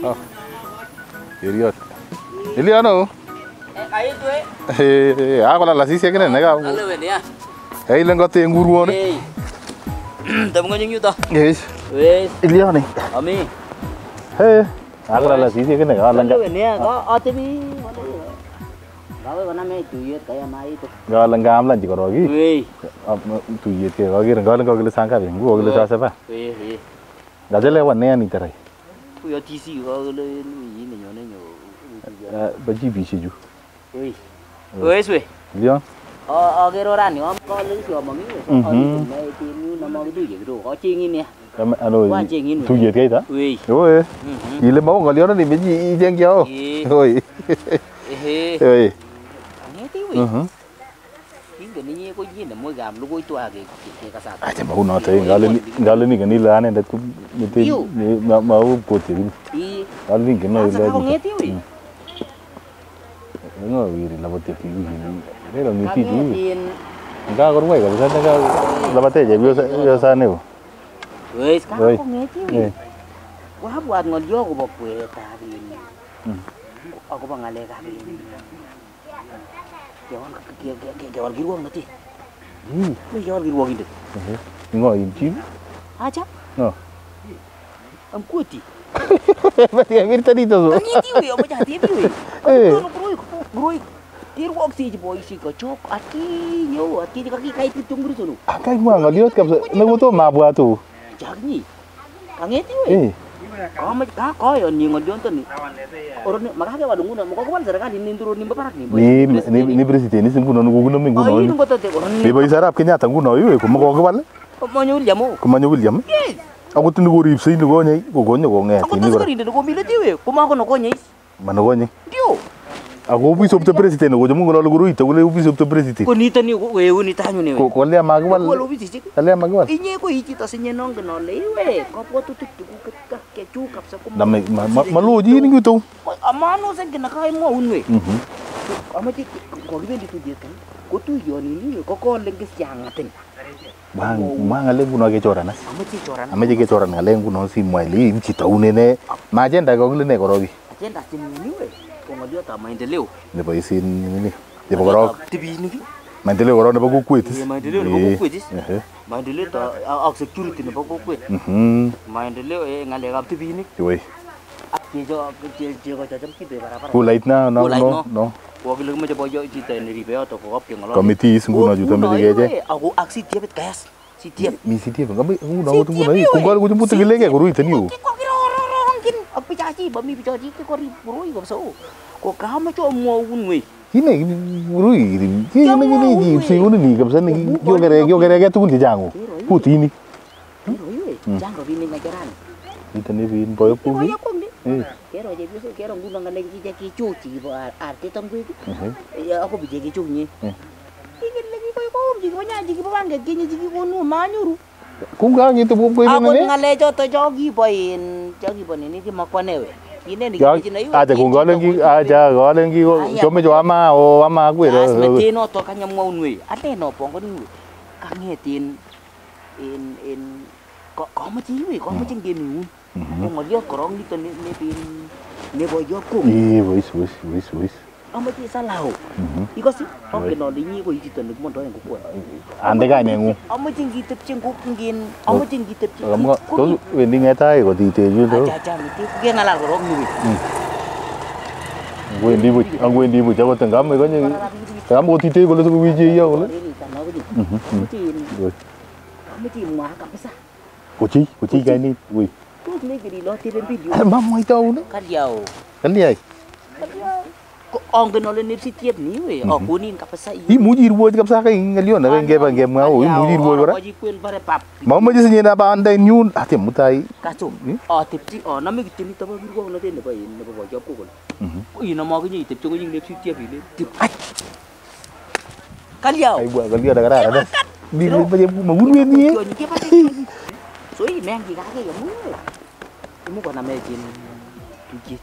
Oh. Idiot. Iliano. Ayo tuh. Eh, aku lah sih sih kena nega. Halo ya. Eh, lengo tuh yang guruan. Hei, tamu ngajeng yuta. Yes. Yes. Iliano nih. Ami. Hei, aku lah sih kau kena nega. Halo ya, kau atbi. Kau wana main tuyet kaya mai itu. Galang gamlan jiko rogi. Wih. tuyet kaya rogi, galang kau kau sangka bing, kau gelis apa? Wih, wih. Dajale nih ni Kuya tisi wa le ni ni yo ne yo. Baji bi siju. Oi. Oi swe. Yo. Ờ ờ cái đó ra nữa có lấy sửa mà nghĩ rồi. Ờ thì nó mà cái gì à, rồi có chi nghìn nè. Em alo. Qua chi nghìn. Thu dệt cái đó. Ui. Rồi. Đi ừ lên máu ngồi liếu nó thì biết gì đen kéo. Rồi. ui Ê. Nghe tí ui. ngen inye ko chi nemuikab lukui tuwai kekasat. Acha mau noto ngale ningen ile anendet ko mete mau potye kini. Ii. Ngale ningen no ile. Sasa kongeti wi. Ngo wiri labatye kini. Lelo mi tiji wi. Nga korwai kabisa nga labate chepyosa chepyosani ko. Wes ka kongeti wi. Kwabwat ng'olyo akobo kweretab in akobo ng'alekab gewar gi ruang nanti. Hmm. Ini gewar gi ruang ini. Eh. Ngoi intim. Aja. No. Am kuati. Mati amir tadi tu. Tadi tu ya macam hati tu. Eh. Groi groi. Tir wak si boy si kocok ati yo ati kaki kai pitung tuh. tu. Kai mah ngaliot kapsa. Nak tuh mah buat tu. Jagni. Angeti weh. Eh. Oh, Kama ah, kau koyo ni ngodion tuh ni. Iya. Orang ni makanya wadung guna. Mau kau kan ini turun ni berparak ni. Ni ni ni presiden ini sungguh nunggu guna minggu nol. Ini kota tuh orang ni. Bebas Arab kenyata guna yuk. Kau mau kau kau Kumanya William. Kumanya William. Yes. Aku tuh nunggu sih nunggu nyai. Kau gonya kau ngerti. Aku tuh sekarang ini nunggu milih tiwe. Kau mau aku nunggu nyai. Mana kau nyai? Tiwe. Aku ah, bisa sopte presiden, aku jamu kalau guru itu, aku bisa sopte presiden. Kau nita nih, kau ewu nita hanya nih. Kau lihat magwal. Kau lebih sih. Kau lihat magwal. Ini aku hiji tas ini nong kenal lewe. Kau buat tuh tuh tuh kau kecuk sa kau. Nama malu aja ini gitu. Amano sih kena kau mau unwe. Ama ti kau gini tu dia kan. Kau tuh yon ini, kau kau lengkis jangatin. Bang, mang ngalih guna kecoran as. Ama ti coran. Ama ti ke coran ngaleng si Miley, cita unene. Macam dah kau ngelene korogi. Macam dah cemini nih. ko ngolyotab maendeleo nebo isin nini nebo korok tibinik maendeleo korok nebo kokwet is maendeleo nebo kokwet is maendeleo ak security nebo kokwet mhm. maendeleo e ngalekab tibinik wei kulait na no no no kokile kimoche boyo chito neribe yoto kokapkengolol committees nguno chuton meche kecheng ako ak sitiepit kayas sitiep mi sitiep nguno nguno eh, kungol kuchumutikileke koruiten yu apa caci, bammi pecaci, ke kori burui gam so ko kamu cuma mo wunwe hine burui gidi ini? ne ne si wuni ni gam san ni yo gere yo gere ga tukun ti jangu putini jango bi ni ngajaran ita ne bi boyo ni kero je biso arti tom itu. ya aku bisa je ki lagi boyo ku jadi ko nya ji ki bo kunggang gitu bubu ini aku ngale joto jogi poin jogi poin ini di makwanewe ini nih aja kunga lagi aja gua lengi cuma cuma ama o ama aku ya asmetino to yang mau nui ate no pong kan kangetin in in Kok, kok mà chí kok có mà trên kia mình không mà gió cổ rong đi tuần này bên này bỏ wis wis wis ame ti salau mm-hmm. iko si oke no di nyi ko iki to nek mondo yang ko ande ga ne ngu ame jing ki tep jing ko ngin ame jing ki tep jing ko to wendi nga tai ko ti te ju do ja ja mi ti ge na la ko rom mm. ni wendi bu ang wendi bu ja ko tengam ko nyi tengam ko ti te ko lo ko wi ji ya ko le ame ti mwa kabisa ko chi ko chi ga ni wi eh, Mamma, itu, kan dia, kan dia. ongen ole nepsityet ni we akonin mhm. kabisa imuchi irwoch kabisa ka ngalion ake ngeba ngemwa o imuchi irwoch kora mamoche sinye na banda en yun atyem mutai kacho atepti anome kityo nito bo kirwoknotet nebo in nebo boyob ko kole mhm. inomokinye itepchi ko nying nepsityet ile tip kalyao aibwa kalyao da kararan eh. ni ba eh. je mawulwe ni so i mengi kake yo mu imu kona mejin tujit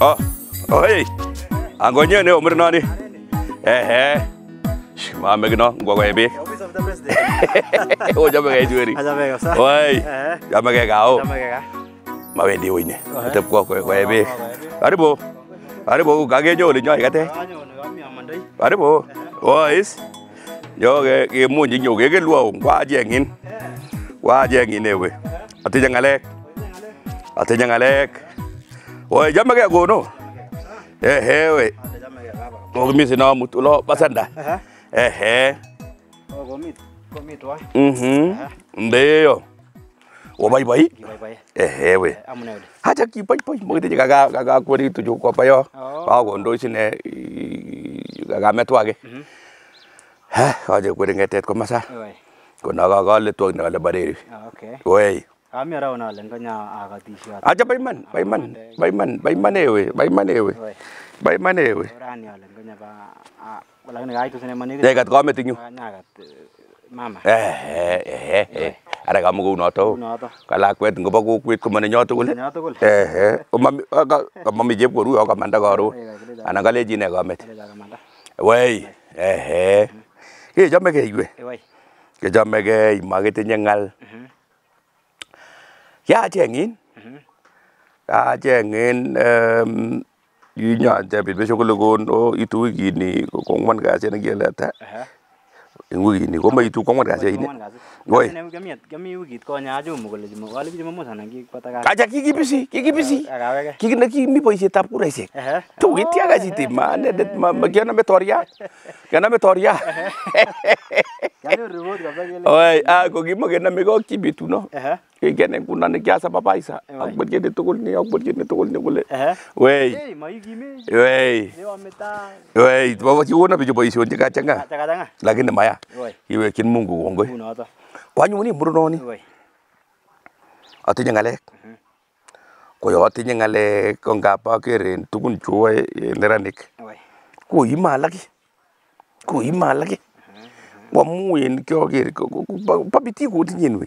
Ó, oh. oi. Angonye ne omri nani? Ehe. Ma megno ngwa ebe. Office of the president. O jabe ga jueri. Jabe ga sa. Oi. Jabe ga o. Jabe ga. Ma we ndi wine. Ate kwa kwa kwa ebe. Aribo. Aribo gage jo le nyoi cái Aribo. Ois. Yo ge ge mu nyi nyoge ge luo ngwa jengin. Wa jengin ewe. Ate jangalek. Ate jangalek. wajamaga ya gono ehe we ogomisi na mutu lo basanda ehe oh, mhm ndio wabaibai ehe we eh, hacha kipaipai mogete gaga gaga kweri tuju kwa payo ba oh. gondo isine gaga metwage mhm. ha aje kweri ngetet komasa konaga gale tuag na gale bareri ah, okay we aja bay man bay man bay man bay man ewe bay man ewe bay man ewe nyakat kome tinyu ara kamu kou noto kalakwet ngobo kokwet komonenyo tugul eh chepkoruyo kamanda karon anan kalechine kamet wei kechome keiwe kechome kei makitinye ng'al Ya ini aja. bisa chepitbeshek kalau kon oh itu ini Ini Kami aja itu kami kong'wan kasit nekile ata en mau komoitu kong'wan Mau ine oi kemi wikit kiki Jomo Kiki kole Jumamosi ini kipata kasit acha sih. kikibisi itu kimi boisietab sih tim mana? iman bagian makianome toria apa toria Oi, ah ko kimogene migoki bituno. Eh. Kigene kuna ni kiasa babaisa. Akbot kene tukul ni akbot kene tukul ni kule. Wei. Ei, maigime. Wei. Leo meta. Wei, baba chiona bicho boisyon chikachanga. Chakachanga. Ah, Lakini maya. Iwekin Mungu kongoi. Kunoto. Eh? Kwanyuni murnoni. Wei. Atinye ngalek. Mhm. Koyotinye ngalek ko ngap akere en tukun chuoe en eh, eh, neranik. Wei. Ko imalaki. Ko imalaki kwamuuen kyoker bo bitik kutinyin we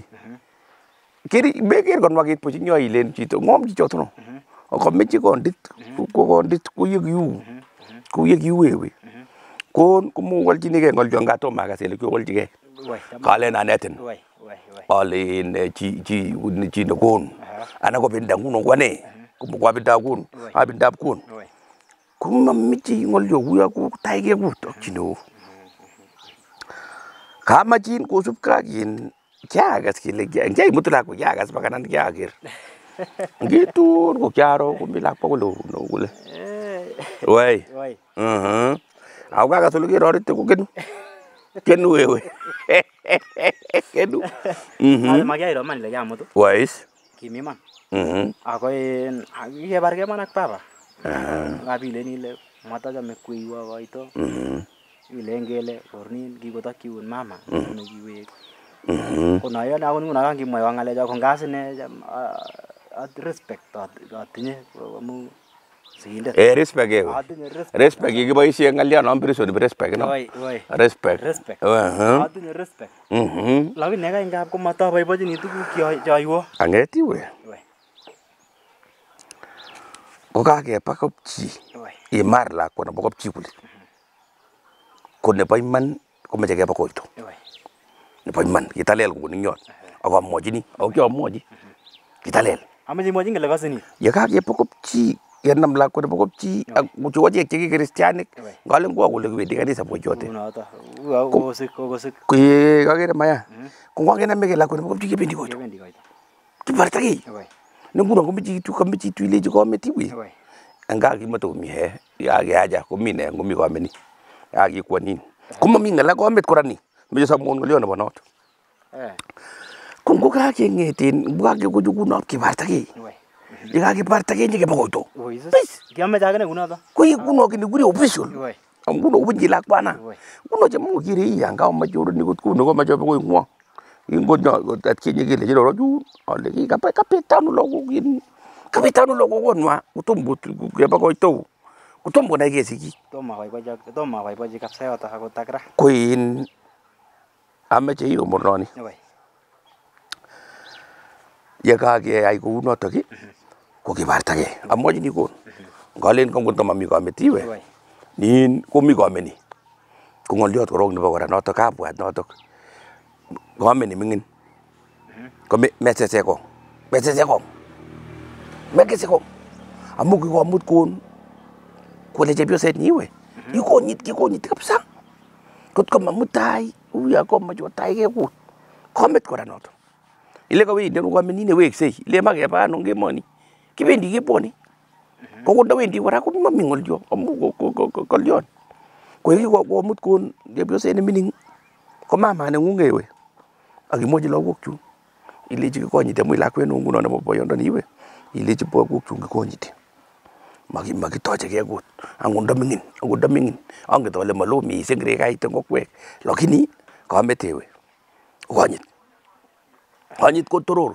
meker konwakit buch inyo ilen chito ng'om chichotono mhm. komeche kondit mhm. ko kondit ko yekiu mhm. ko yekiu wewe kon komowolchinigei ng'olyo nga tomo akas ele kyowoljigei kalen anetin alen chi nekonu ana kobinda nguno kwane kwabindab kun abindab kun komameche ng'olyo kuyo tai kekut ak chi neo kamachin kosubgei ak in kiagas kele ngiaimutu lakwa kiagas pakanan kiaker ngitun ko kiaro komi lakwa kole kuno kole wai au kagas ole kirorite ko kenu kenu wewe kenu makiairoman ile kiamutu wais kimiman ako kikebarkeman ak baba kapilen ile matachame kweiwo koito ilen kele kornin kikotokyun mama mm. ne kiwek mm-hmm. kono yon akot nguno kimwaiwa ng'alecho ko ngasine respect atinye amu sigindet eh respect eh respect kikiboisie ng'alion non prison respect no respect respect uh-huh. atinye respect mm-hmm. lakini nekai ngap komotoboibochini tuguk choiwo ang'et iwe ko kakepa kopchi imar lakwa nebo kopchi kulit mm-hmm ko ma ba nebo iman komoche keba koito nebo iman ko kou ningyot ak amwojini ako moji mhm. kitalel amoche ah, imwoji ya ka ye pokop ci kakeba kopchi kenam lakwet pokop ci ak mu ci chu achek cheki kristianik ngalen kuwo kole ko ye boichote kakere maya ko ngo la ko pokop ci lakwet bindi ko kebendi koito barta kei ne ko ko tu tu ji ko komechitu ilechi kometiwe eng gaa mi he ya ko komi ne ko ameni Agi yakikwa nini kuma mi ngala komet kurani mi sa mon ngaliona bonot eh kun ko ka ke ngeten buka ke ko jugu nop ki bartaki iga ki bartaki nyike bogoto pis kiamme jagane guna da ko yi kuno ki ni guri official am kuno ubun jilak bana kuno je mo gire yi anga iya, ma juru ni gut kuno ko ma jobe ko ngwa ingo no at ki nyike le jiro ju ole ki ka pa kapitanu logo gin kapitanu logo gonwa utumbu ke ba ko to kotom konai kesikik. Tom aboibochi tom aboibochi kabisa yotok akot ak ra. Ko in ameche iwe muroni. Ye kakeyai kounotok ii ko kibartakei amwachini kon ngalen ko ngoto momi kamet iwe nin komi kameni ko ngoliot korok nebo kora notok kabwat notok kamet ming'in ko mesesek kong mesesek amu kikomut kon wale chepyoset nyiwe kikonyit mhm. kikonyit kabisa kotko mamutai uya komoche ge ku komet kora noton ile kowendi kokaminine weksei ile makepa ano kemoni kibendi kebwoni ko mhm. kondowendi kora komomi ng'olyo amu kolyon kokikomut kon chepyoset nemining ko mama we ile neng'ung ewe akimwochi lagokchuk ilechi kikonyiti amu lakwet neu nguno nebo boyondoni iwe ilechi lagokchuk kikonyiti makitochegei kot angot ndoming'in angot ndoming'in anget ale malo mising rekait en kokwek lakini kametewe konyit konyit ko toror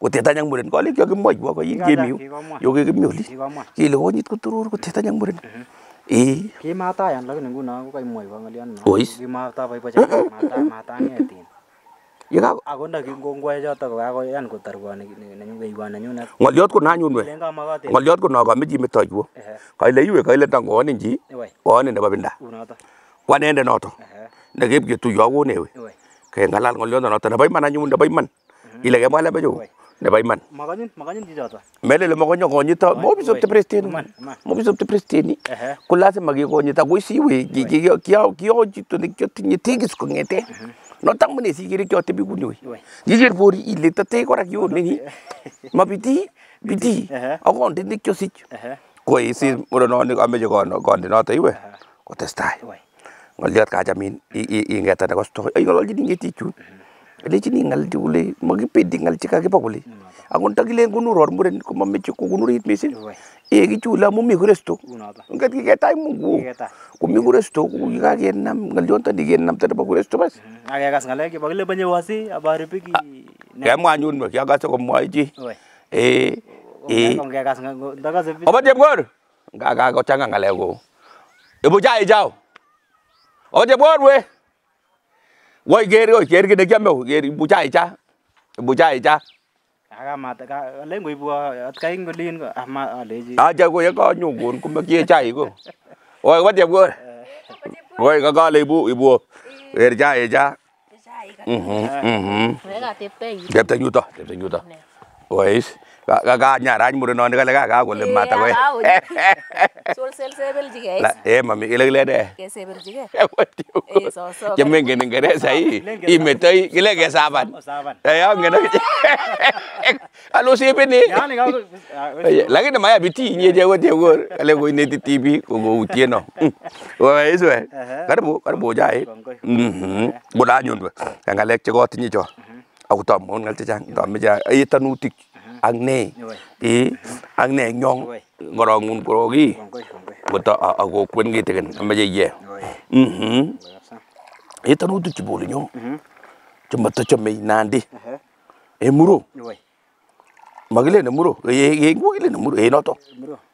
ko tetany ak muren kolen kokimwoiwo ko yin kemi yu yo kikimi oli kile konyit ko toror ko tetany ak muren mhm. ee kimatayan lakini nguno kokaimwoiwo ng'olionno kimataboibochi matang'et in Ako ndakingongwae chotok kokakoyan kotarwa nenyuweiwa nenyunet. Ng'olyot ko nanyun we. Ng'olyot ko nokome chi metoiwo. Kaile iwe kaile tang koonin chi. Koonin nebo pinda. Ko anende noto. Nekipketuiyo akone we. Keng'alal ng'olyondo noto nebo iman anyun nebo iman. Ile kemwa lembechuk nebo iman. Makonyin, makonyin chichoto. Melele makonyo konyito, mobisopti presteni. Mobisopti presteni. Ko lazima kekonyita ko isiwe kiyochi tunik chetinye tegis kong'eten notak mune sikere chote bikuni we kiker bori ile tatei korak yo nini mabitii bitii ak kondinik chosich koisis murenonik ameche kondinoto iwe kotestai ng'oliot kachamin ing'etane kostoi ng'ololchini ng'etichun alechini ng'al chu kole makibendi ng'al chekakiba kole akon takilen gunung ror muren ko mamme ci ko kunu rit misin e gi ci la mummi ko resto ngat gi keta gu ko mi ko resto ko gi ga gen nam ngal jonta di gen nam ta ba ko resto bas hmm, aga gas ngale ki bagle banye wasi abari pe ki ya mo anyun mo ya gas ko mo ji e e oba dem gor ga ga ko changa ngale go e bo jai jao oba dem gor we Woi geri, woi geri, gede kiam yo, geri bucai ca, bucai ca. à, à cha cô có nhung cuốn cũng kia chạy cô rồi bắt đẹp cô ờ. rồi có có lấy bu ibu ừ. để chạy cha đẹp thành như to đẹp thành như to rồi ga nya raj mur non ga ga ko le mata ko sol sel sebel jige la e mami ile ile de ke sebel jige e so so je menge ne ngare sai i metai ile ke saban e ya ngene alo sebe ni lagi na maya biti nye je wote go ale go ne ti tv ko eh, e e. Eh. go utie no o e so e karbo karbo ja e mhm boda nyun eh. ngale che go tinyi jo mm-hmm. au tom ngal che jang mm-hmm. tom ja e tanutik akne ti akne nyong ngorongun kurogi bota ago kwen gi tegen amaje ye mhm eta no tu chibole nyong chumba to chome nandi e muro magile ne muro ye ye magile ne muro e noto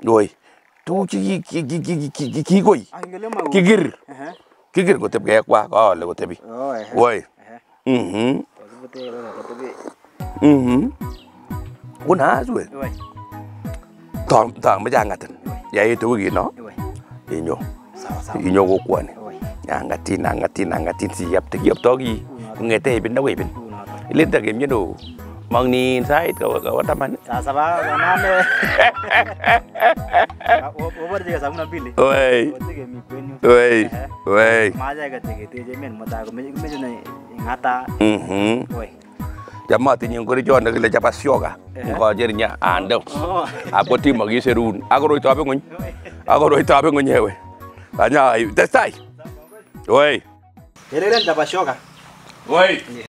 doi tu chi ki ki ki ki ki goi kigir kigir ko teb ga kwa ko le ko tebi woi mhm mhm rồi, toàn toàn wona zuwe tong tong majanga tan yayi to gi no inyo inyo go kwani anga tin anga tin anga tin si yap te yap to gi đâu bin dawe lên ile dạ, dạ, dạ, ta gem yeno mang ni sai ka ka wata man sasa ba wanane over de sa una bili oi oi oi maja ga te ge te je men mata ko me me ne ngata mhm oi chamatinye eh. ngorichon nekile chebo sioka ngochernya ande oh. apkotimo kiserun akoroitab ng'ony akoroitab ng'ony ewe anya testai oi Kelelen tabashoka oi